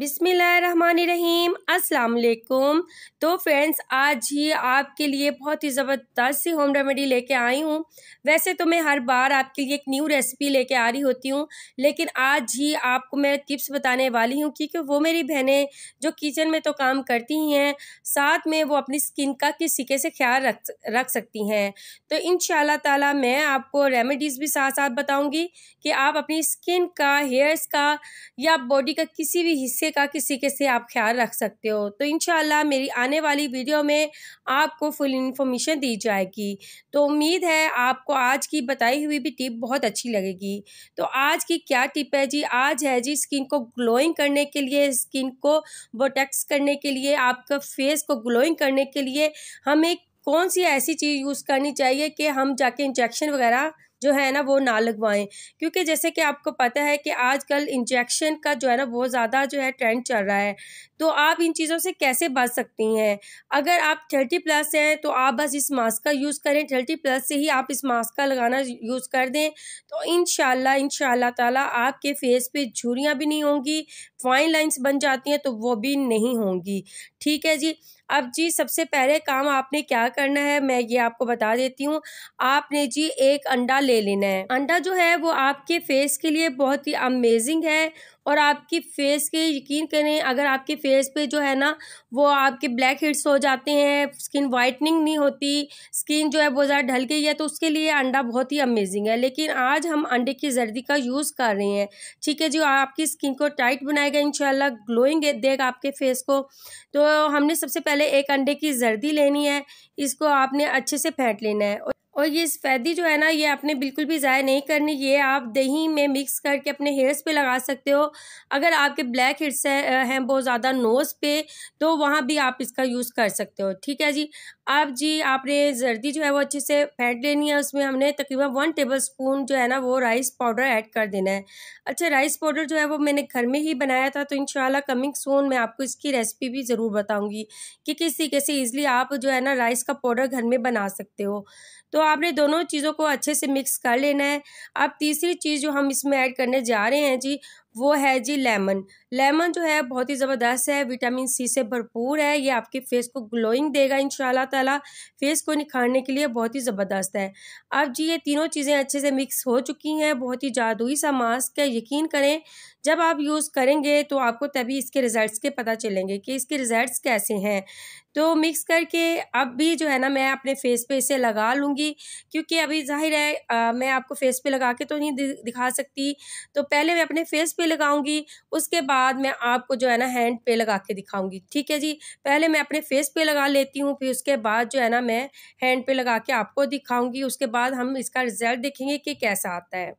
बिसमीम अस्सलाम तो फ्रेंड्स आज ही आपके लिए बहुत ही ज़बरदस्त सी होम रेमेडी लेके आई हूँ वैसे तो मैं हर बार आपके लिए एक न्यू रेसिपी लेके आ रही होती हूँ लेकिन आज ही आपको मैं टिप्स बताने वाली हूँ क्योंकि वो मेरी बहनें जो किचन में तो काम करती ही हैं साथ में वो अपनी स्किन का किस सिक्के से ख्याल रख रख सकती हैं तो इन ताला मैं आपको रेमेडीज़ भी साथ साथ बताऊँगी कि आप अपनी स्किन का हेयर्स का या बॉडी का किसी भी हिस्से किससे का किसी के से आप ख्याल रख सकते हो तो इन मेरी आने वाली वीडियो में आपको फुल इन्फॉर्मेशन दी जाएगी तो उम्मीद है आपको आज की बताई हुई भी टिप बहुत अच्छी लगेगी तो आज की क्या टिप है जी आज है जी स्किन को ग्लोइंग करने के लिए स्किन को बोटेक्स करने के लिए आपका फेस को ग्लोइंग करने के लिए हमें कौन सी ऐसी चीज़ यूज़ करनी चाहिए कि हम जाके इंजेक्शन वगैरह जो है ना वो ना लगवाएं क्योंकि जैसे कि आपको पता है कि आजकल इंजेक्शन का जो है ना बहुत ज़्यादा जो है ट्रेंड चल रहा है तो आप इन चीज़ों से कैसे बच सकती हैं अगर आप थर्टी प्लस हैं तो आप बस इस मास्क का यूज़ करें थर्टी प्लस से ही आप इस मास्क का लगाना यूज़ कर दें तो इन शाला ताला आपके फेस पर झुरियाँ भी नहीं होंगी फाइन लाइन्स बन जाती हैं तो वो भी नहीं होंगी ठीक है जी अब जी सबसे पहले काम आपने क्या करना है मैं ये आपको बता देती हूँ आपने जी एक अंडा ले ले लेना है अंडा जो है वो आपके फेस के लिए बहुत ही अमेजिंग है और आपकी फेस के यकीन करें अगर आपके फेस पे जो है ना वो आपके ब्लैक हेड्स हो जाते हैं स्किन वाइटनिंग नहीं होती स्किन जो है बहुत ज़्यादा ढल गई है तो उसके लिए अंडा बहुत ही अमेजिंग है लेकिन आज हम अंडे की जर्दी का यूज़ कर रहे हैं ठीक है जी आपकी स्किन को टाइट बनाएगा इन ग्लोइंग देगा आपके फेस को तो हमने सबसे पहले एक अंडे की जर्दी लेनी है इसको आपने अच्छे से फेंट लेना है और ये सफ़ेदी जो है ना ये आपने बिल्कुल भी ज़ाया नहीं करनी ये आप दही में मिक्स करके अपने हेयर्स पे लगा सकते हो अगर आपके ब्लैक हेड्स हैं बहुत ज़्यादा नोज़ पे तो वहाँ भी आप इसका यूज़ कर सकते हो ठीक है जी अब जी आपने जर्दी जो है वो अच्छे से फेंट लेनी है उसमें हमने तकरीबन वन टेबल स्पून जो है ना वो राइस पाउडर ऐड कर देना है अच्छा राइस पाउडर जो है वो मैंने घर में ही बनाया था तो इन कमिंग सोन मैं आपको इसकी रेसिपी भी ज़रूर बताऊँगी कि किस तरीके से ईज़िली आप जो है ना राइस का पाउडर घर में बना सकते हो तो आपने दोनों चीज़ों को अच्छे से मिक्स कर लेना है अब तीसरी चीज़ जो हम इसमें ऐड करने जा रहे हैं जी वो है जी लेमन लेमन जो है बहुत ही ज़बरदस्त है विटामिन सी से भरपूर है ये आपके फेस को ग्लोइंग देगा इन ताला फेस को निखारने के लिए बहुत ही ज़बरदस्त है अब जी ये तीनों चीज़ें अच्छे से मिक्स हो चुकी हैं बहुत ही जादुई सा मास्क है यकीन करें जब आप यूज़ करेंगे तो आपको तभी इसके रिज़ल्ट के पता चलेंगे कि इसके रिज़ल्ट कैसे हैं तो मिक्स करके अब भी जो है ना मैं अपने फेस पे इसे लगा लूँगी क्योंकि अभी जाहिर है आ, मैं आपको फेस पे लगा के तो नहीं दिखा सकती तो पहले मैं अपने फेस पे लगाऊंगी उसके बाद मैं आपको जो है ना हैंड पे लगा के दिखाऊंगी ठीक है जी पहले मैं अपने फेस पे लगा लेती हूँ फिर उसके बाद जो है ना मैं हैंड पे लगा के आपको दिखाऊँगी उसके बाद हम इसका रिज़ल्ट देखेंगे कि कैसा आता है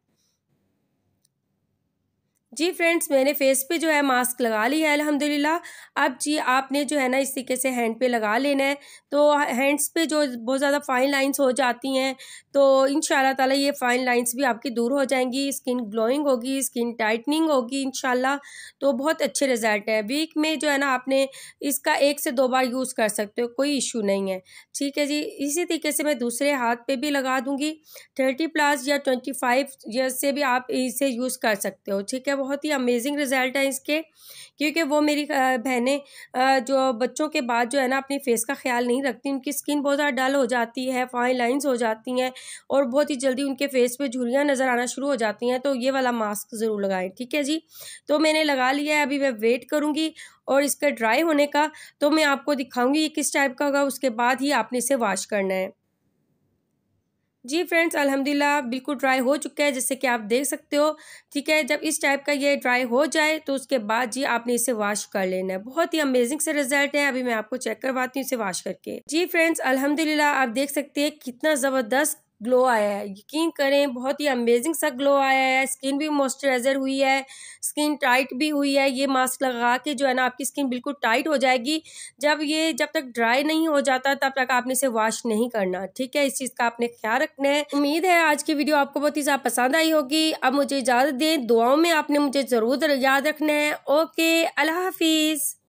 जी फ्रेंड्स मैंने फेस पे जो है मास्क लगा लिया है अल्हम्दुलिल्लाह अब जी आपने जो है ना इस तरीके से हैंड पे लगा लेना है तो हैंड्स पे जो बहुत ज़्यादा फाइन लाइंस हो जाती हैं तो इन ताला ये फाइन लाइंस भी आपकी दूर हो जाएंगी स्किन ग्लोइंग होगी स्किन टाइटनिंग होगी इन तो बहुत अच्छे रिज़ल्ट है वीक में जो है ना आपने इसका एक से दो बार यूज़ कर सकते हो कोई इशू नहीं है ठीक है जी इसी तरीके से मैं दूसरे हाथ पर भी लगा दूँगी थर्टी प्लस या ट्वेंटी फाइव से भी आप इसे यूज़ कर सकते हो ठीक है बहुत ही अमेजिंग रिज़ल्ट है इसके क्योंकि वो मेरी बहनें जो बच्चों के बाद जो है ना अपने फेस का ख्याल नहीं रखती उनकी स्किन बहुत ज़्यादा डल हो जाती है फाइन लाइन्स हो जाती हैं और बहुत ही जल्दी उनके फेस पे झुरियाँ नज़र आना शुरू हो जाती हैं तो ये वाला मास्क ज़रूर लगाएं ठीक है जी तो मैंने लगा लिया है अभी मैं वेट करूँगी और इसका ड्राई होने का तो मैं आपको दिखाऊँगी ये किस टाइप का होगा उसके बाद ही आपने इसे वॉश करना है जी फ्रेंड्स अल्हम्दुलिल्लाह बिल्कुल ड्राई हो चुका है जैसे कि आप देख सकते हो ठीक है जब इस टाइप का ये ड्राई हो जाए तो उसके बाद जी आपने इसे वॉश कर लेना है बहुत ही अमेजिंग से रिजल्ट है अभी मैं आपको चेक करवाती हूँ इसे वॉश करके जी फ्रेंड्स अल्हम्दुलिल्लाह आप देख सकते हैं कितना ज़बरदस्त ग्लो आया है यकीन करें बहुत ही अमेजिंग सा ग्लो आया है स्किन भी मॉइस्चराइज़र हुई है स्किन टाइट भी हुई है ये मास्क लगा के जो है ना आपकी स्किन बिल्कुल टाइट हो जाएगी जब ये जब तक ड्राई नहीं हो जाता तब तक आपने इसे वॉश नहीं करना ठीक है इस चीज़ का आपने ख्याल रखना है उम्मीद है आज की वीडियो आपको बहुत ही ज़्यादा पसंद आई होगी अब मुझे इजाज़त दें दुआओं में आपने मुझे ज़रूर याद रखना है ओके अल्लाह हाफिज़